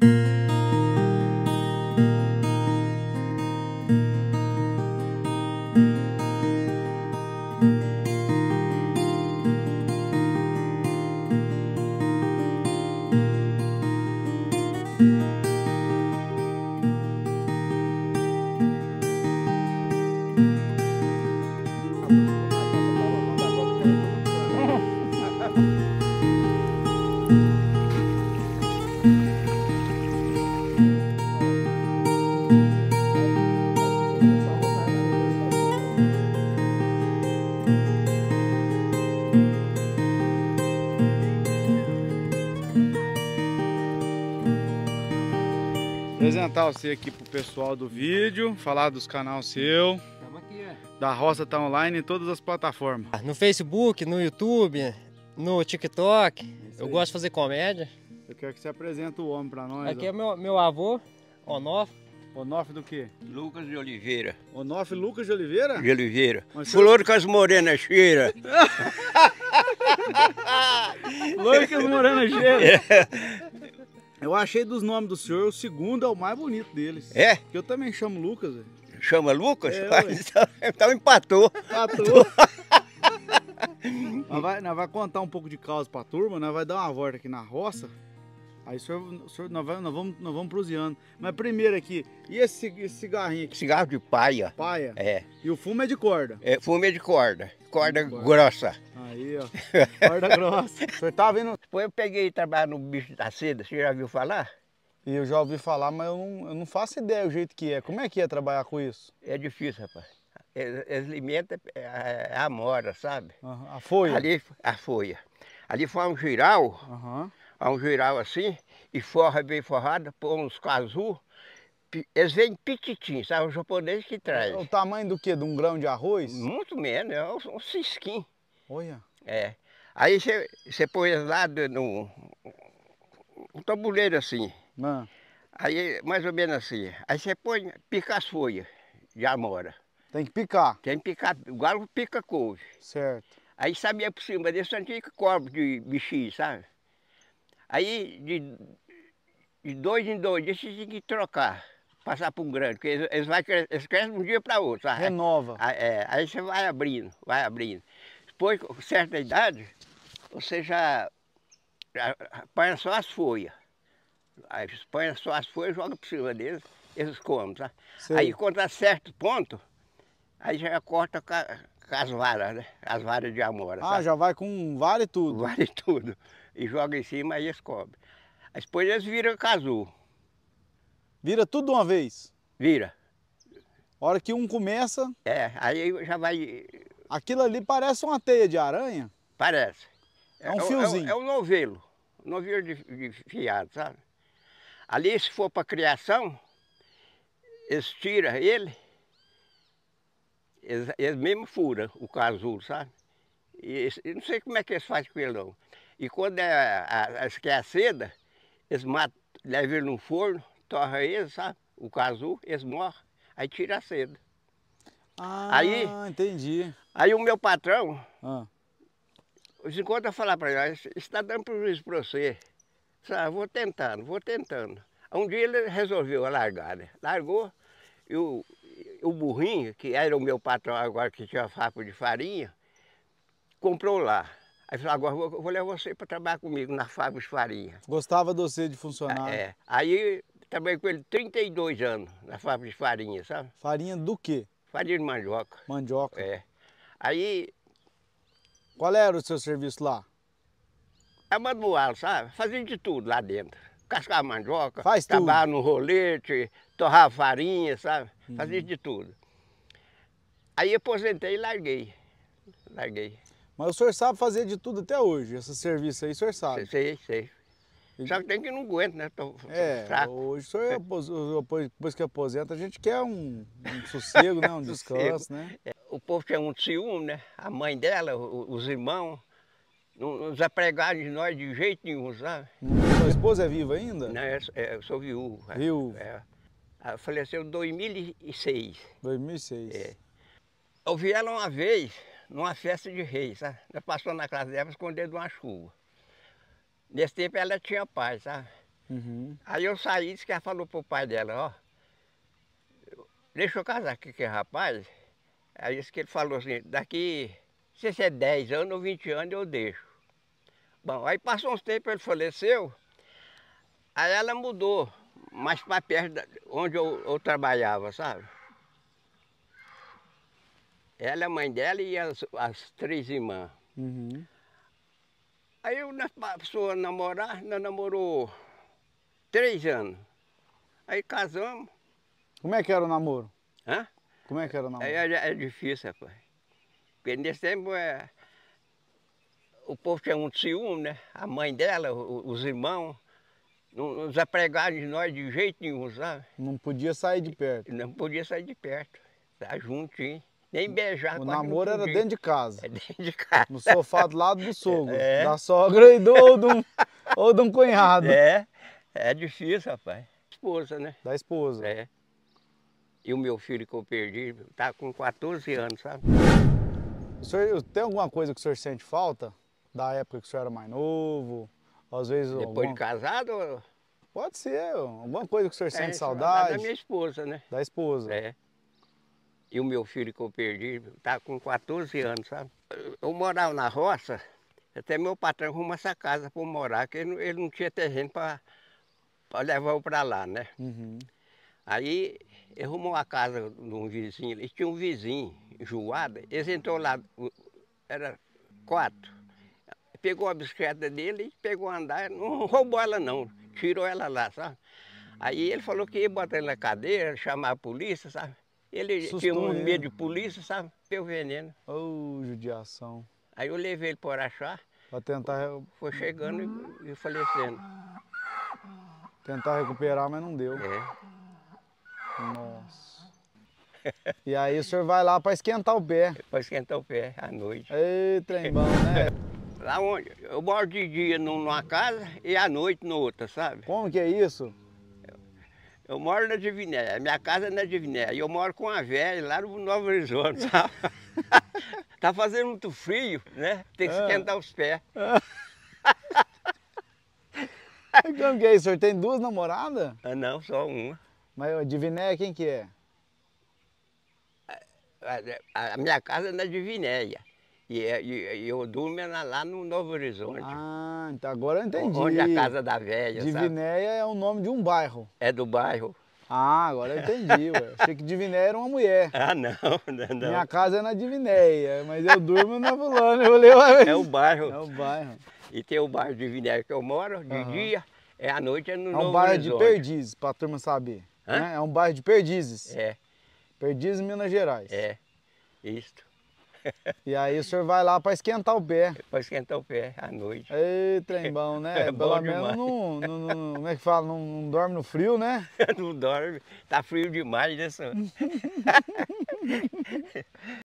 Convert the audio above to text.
Mm-hmm. apresentar você aqui pro pessoal do vídeo, falar dos canais seu. Aqui, é. Da Roça tá online em todas as plataformas. Ah, no Facebook, no YouTube, no TikTok. Eu gosto de fazer comédia. Eu quero que você apresente o homem para nós. Aqui ó. é meu, meu avô, Onofre. Onofre do quê? Lucas de Oliveira. Onofre Lucas de Oliveira? De Oliveira. Mas você... com as morenas cheira. Flor com as morenas Eu achei dos nomes do senhor, o segundo é o mais bonito deles. É? Que eu também chamo Lucas. Chama Lucas? É, então, então, empatou. Empatou. nós, vai, contar um pouco de causa pra turma, nós vai dar uma volta aqui na roça. Aí o senhor, o senhor, nós, vamos, nós, vamos, nós vamos prosseando. Mas primeiro aqui, e esse, esse cigarrinho aqui? Cigarro de paia. Paia? É. E o fumo é de corda? É, fumo é de corda. Corda, grossa. Aí, ó. Corda grossa. o senhor tá vendo? Depois eu peguei trabalhar no bicho da seda, você já viu falar? E eu já ouvi falar, mas eu não, eu não, faço ideia do jeito que é. Como é que é trabalhar com isso? É difícil, rapaz. Eles alimentam é, é, a, a mora sabe? Uhum. A folha? Ali, a folha. Ali foi um giral. Uhum a um giral assim, e forra bem forrada, põe uns casulos, eles vêm pititim, sabe? O japonês que traz. O tamanho do quê? De um grão de arroz? Muito menos, é um, um cisquim. Olha. É. Aí você põe eles lá no um tabuleiro assim. Ah. Aí, mais ou menos assim. Aí você põe, pica as folhas de amora. Tem que picar? Tem que picar. O galo pica couve. Certo. Aí sabia é por cima desse antigo cobre de bichinho, sabe? Aí de, de dois em dois dias você tem que trocar, passar para um grande, porque eles, eles, vai, eles crescem de um dia para outro. Sabe? Renova. Aí, é, aí você vai abrindo, vai abrindo. Depois, com certa idade, você já, já põe só as folhas. Aí põe só as folhas, joga por cima deles, eles comem, tá? Sim. Aí quando dá certo ponto, aí já corta com as varas, né? As varas de amora. Ah, já vai com vale e tudo. Vale e tudo e joga em cima, e eles cobrem. Aí depois eles viram casulo. Vira tudo de uma vez? Vira. A hora que um começa... É, aí já vai... Aquilo ali parece uma teia de aranha? Parece. É um é é fiozinho? É, é, um novelo. Um novelo de, de fiado, sabe? Ali, se for para criação, eles tiram ele, eles, eles mesmo furam o casulo, sabe? E, não sei como é que eles fazem com ele, não. E quando é, a, a, que é a seda, eles matam, levam ele no forno, torra ele, sabe? O casulo, eles morrem, aí tira a seda. Ah, aí, entendi. Aí o meu patrão, ah. os encontra falar para isso está dando prejuízo para você. Sabe, ah, vou tentando, vou tentando. Um dia ele resolveu largar, né? Largou, e o, o burrinho, que era o meu patrão agora que tinha a de farinha, comprou lá. Aí falou, agora vou levar você para trabalhar comigo na Fábrica de Farinha. Gostava de você de funcionar? É. Aí trabalhei com ele 32 anos na Fábrica de Farinha, sabe? Farinha do quê? Farinha de mandioca. Mandioca? É. Aí. Qual era o seu serviço lá? É manual, sabe? Fazia de tudo lá dentro. Cascar mandioca, Faz trabalhar no rolete, torrar farinha, sabe? Fazia uhum. de tudo. Aí aposentei e larguei. Larguei. Mas o senhor sabe fazer de tudo até hoje, esse serviço aí, o senhor sabe. Sei, sei. Só que tem que não aguenta, né? Tô, é, fraco. hoje o senhor, depois que aposenta, a gente quer um, um sossego, né? Um descanso, né? É, o povo tinha um ciúme, né? A mãe dela, os irmãos, não, não apregaram de nós de jeito nenhum, sabe? Sua esposa é viva ainda? Não, eu, é, eu sou viúva. Viúva. É, ela faleceu em 2006. 2006. É. Eu vi ela uma vez, numa festa de reis, sabe? Nós passou na casa dela escondendo uma chuva. Nesse tempo ela tinha pai, sabe? Uhum. Aí eu saí disse que ela falou pro pai dela, ó, deixa eu casar aqui com o rapaz. Aí disse que ele falou assim, daqui, se é 10 anos ou 20 anos eu deixo. Bom, aí passou uns tempos, ele faleceu, aí ela mudou, mais para perto onde eu, eu trabalhava, sabe? Ela, é a mãe dela e as, as três irmãs. Uhum. Aí eu passou a namorar, nós namorou três anos. Aí casamos. Como é que era o namoro? Hã? Como é que era o namoro? É, é difícil, rapaz. Porque nesse tempo é... o povo tinha um ciúme, né? A mãe dela, os irmãos, não, nos apregaram de nós de jeito nenhum, sabe? Não podia sair de perto. Não podia sair de perto. Tá juntinho. Nem beijar. O namoro era dentro de casa. É dentro de casa. No sofá do lado do sogro, é. da sogra e do, ou, de um, ou de um cunhado. É, é difícil, rapaz. Esposa, né? Da esposa. É. E o meu filho que eu perdi, tá com 14 anos, sabe? O senhor, tem alguma coisa que o senhor sente falta? Da época que o senhor era mais novo? Às vezes. Depois alguma... de casado? Pode ser, alguma coisa que o senhor é, sente saudade? Da minha esposa, né? Da esposa. É e o meu filho que eu perdi, tá com 14 anos, sabe? Eu morava na roça, até meu patrão arrumou essa casa para morar, que ele, ele, não tinha terreno para levar eu para lá, né? Uhum. Aí arrumou a casa de um vizinho, ali, tinha um vizinho, Joada, eles entrou lá, era quatro, pegou a bicicleta dele e pegou a andar, não roubou ela não, tirou ela lá, sabe? Aí ele falou que ia botar ele na cadeira, chamar a polícia, sabe? Ele tinha um ele. medo de polícia, sabe? Pelo veneno. Ô, oh, judiação. Aí eu levei ele para Araxá. Para tentar... Foi chegando e, falecendo. Tentar recuperar, mas não deu. É. Nossa. E aí o senhor vai lá para esquentar o pé. Para esquentar o pé à noite. Ei, trem né? Lá onde eu moro de dia numa casa e à noite noutra, sabe? Como que é isso? Eu moro na Divinéia, minha casa é na Divinéia, e eu moro com a velha lá no Novo Horizonte, sabe? tá fazendo muito frio, né? Tem que ah. esquentar os pés. Como que é isso? O senhor tem duas namoradas? Ah, não, só uma. Mas a Divinéia quem que é? A, a, a minha casa é na Divinéia. É, e, eu durmo é lá no Novo Horizonte. Ah, então agora eu entendi. Onde a Casa da Velha, Divinéia é o nome de um bairro. É do bairro. Ah, agora eu entendi, ué. Achei que Divinéia era uma mulher. Ah, não, não, é não. Minha casa é na Divinéia, mas eu durmo na fulana. Eu É o bairro. É o bairro. E tem o bairro Divinéia que eu moro, de uhum. dia, é à noite é no Novo Horizonte. é um bairro Horizonte. de Perdizes, pra turma saber. Né? É um bairro de Perdizes. É. Perdizes, Minas Gerais. É, isso. E aí o senhor vai lá para esquentar o pé. Para esquentar o pé à noite. Ei, trem bom, né? É Pelo menos não, não, não, Como é que fala? Não, não dorme no frio, né? não dorme. Tá frio demais, né, senhor?